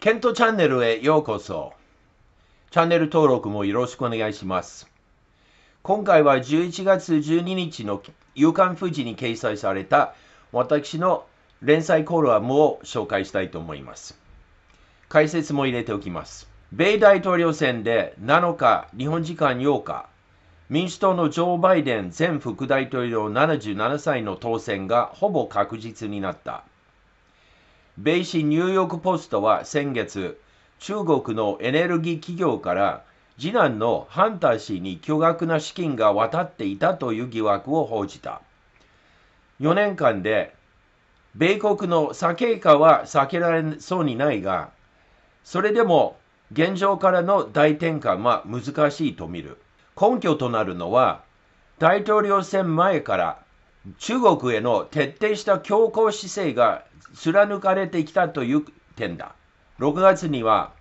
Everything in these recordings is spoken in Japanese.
ケントチャンネルへようこそ。チャンネル登録もよろしくお願いします。今回は11月12日の夕刊富士に掲載された私の連載コールラムを紹介したいと思います。解説も入れておきます。米大統領選で7日、日本時間8日、民主党のジョー・バイデン前副大統領77歳の当選がほぼ確実になった。米紙ニューヨーク・ポストは先月、中国のエネルギー企業から次男のハンター氏に巨額な資金が渡っていたという疑惑を報じた。4年間で、米国の左傾化は避けられそうにないが、それでも現状からの大転換は難しいと見る。根拠となるのは、大統領選前から中国への徹底した強硬姿勢が貫かれてきたという点だ。6月には、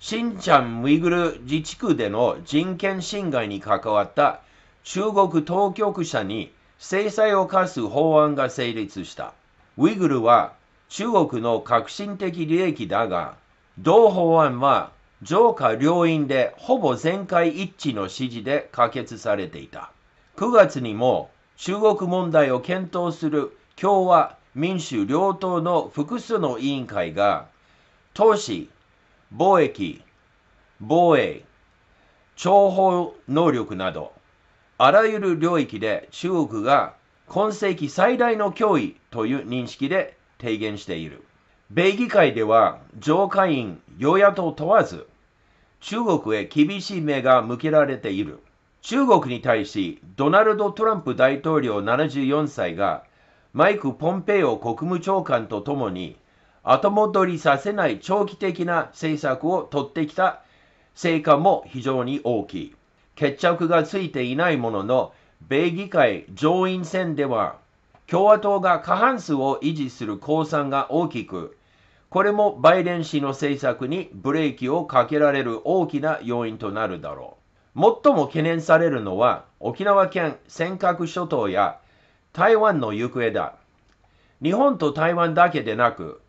新んウイグル自治区での人権侵害に関わった中国当局者に制裁を科す法案が成立した。ウイグルは中国の革新的利益だが、同法案は上下両院でほぼ全会一致の支持で可決されていた。9月にも中国問題を検討する共和民主両党の複数の委員会が投資、貿易、防衛、諜報能力などあらゆる領域で中国が今世紀最大の脅威という認識で提言している。米議会では上下院、与野党問わず中国へ厳しい目が向けられている。中国に対し、ドナルド・トランプ大統領74歳が、マイク・ポンペイオ国務長官とともに、後戻りさせない長期的な政策を取ってきた成果も非常に大きい。決着がついていないものの、米議会上院選では、共和党が過半数を維持する公算が大きく、これもバイデン氏の政策にブレーキをかけられる大きな要因となるだろう。最も懸念されるのは沖縄県尖閣諸島や台湾の行方だ。日本と台湾だけでなく、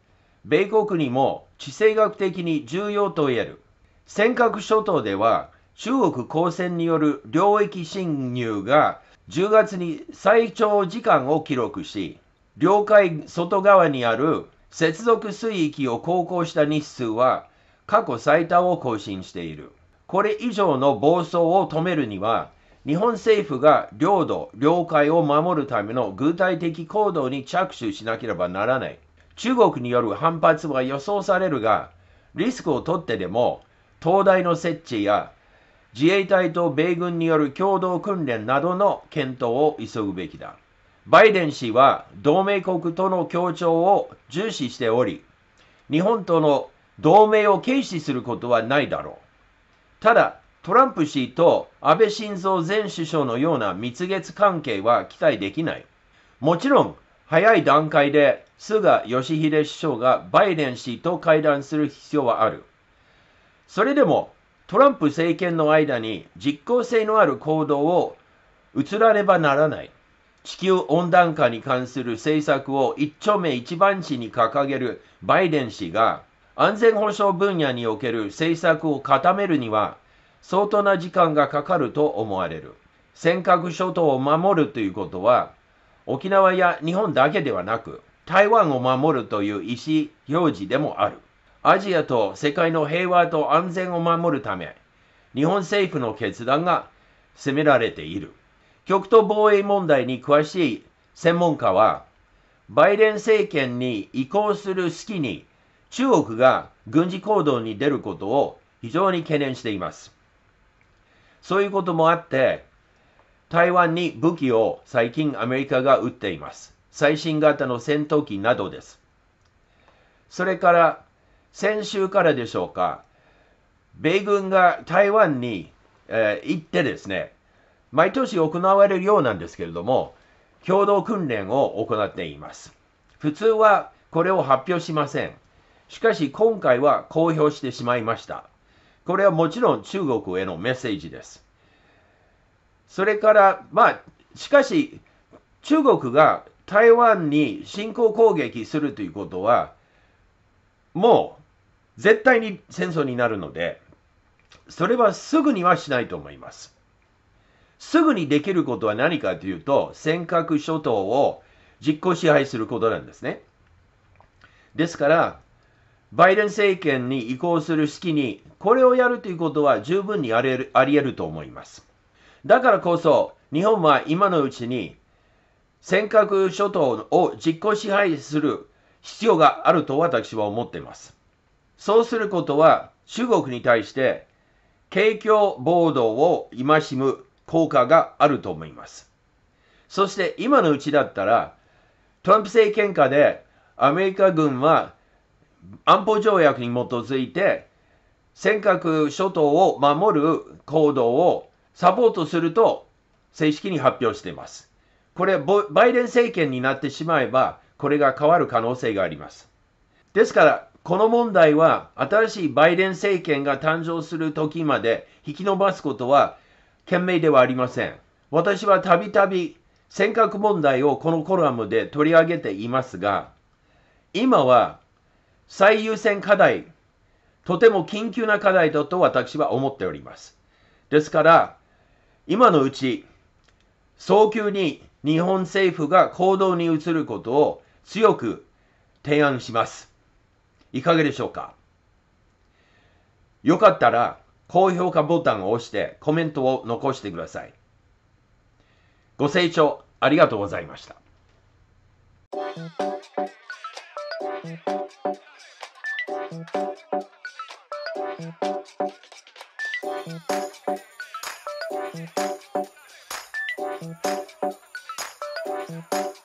米国にも地政学的に重要と言える。尖閣諸島では中国公船による領域侵入が10月に最長時間を記録し、領海外側にある接続水域を航行した日数は過去最多を更新している。これ以上の暴走を止めるには、日本政府が領土、領海を守るための具体的行動に着手しなければならない。中国による反発は予想されるが、リスクを取ってでも、灯台の設置や自衛隊と米軍による共同訓練などの検討を急ぐべきだ。バイデン氏は同盟国との協調を重視しており、日本との同盟を軽視することはないだろう。ただ、トランプ氏と安倍晋三前首相のような蜜月関係は期待できない。もちろん、早い段階で菅義偉首相がバイデン氏と会談する必要はある。それでも、トランプ政権の間に実効性のある行動を移らねばならない。地球温暖化に関する政策を一丁目一番地に掲げるバイデン氏が安全保障分野における政策を固めるには相当な時間がかかると思われる。尖閣諸島を守るということは沖縄や日本だけではなく台湾を守るという意思表示でもある。アジアと世界の平和と安全を守るため日本政府の決断が責められている。極東防衛問題に詳しい専門家は、バイデン政権に移行する隙に中国が軍事行動に出ることを非常に懸念しています。そういうこともあって、台湾に武器を最近アメリカが撃っています。最新型の戦闘機などです。それから、先週からでしょうか、米軍が台湾に、えー、行ってですね、毎年行われるようなんですけれども、共同訓練を行っています。普通はこれを発表しません。しかし今回は公表してしまいました。これはもちろん中国へのメッセージです。それから、まあ、しかし、中国が台湾に侵攻攻撃するということは、もう絶対に戦争になるので、それはすぐにはしないと思います。すぐにできることは何かというと、尖閣諸島を実効支配することなんですね。ですから、バイデン政権に移行する隙に、これをやるということは十分にあり得るあり得ると思います。だからこそ、日本は今のうちに、尖閣諸島を実効支配する必要があると私は思っています。そうすることは、中国に対して、景況暴動を戒む効果があると思います。そして今のうちだったら、トランプ政権下でアメリカ軍は安保条約に基づいて尖閣諸島を守る行動をサポートすると正式に発表しています。これ、バイデン政権になってしまえば、これが変わる可能性があります。ですから、この問題は新しいバイデン政権が誕生する時まで引き延ばすことは件名ではありません。私はたびたび尖閣問題をこのコラムで取り上げていますが、今は最優先課題、とても緊急な課題だと私は思っております。ですから、今のうち、早急に日本政府が行動に移ることを強く提案します。いかがでしょうかよかったら、高評価ボタンを押してコメントを残してください。ご清聴ありがとうございました。Thank you.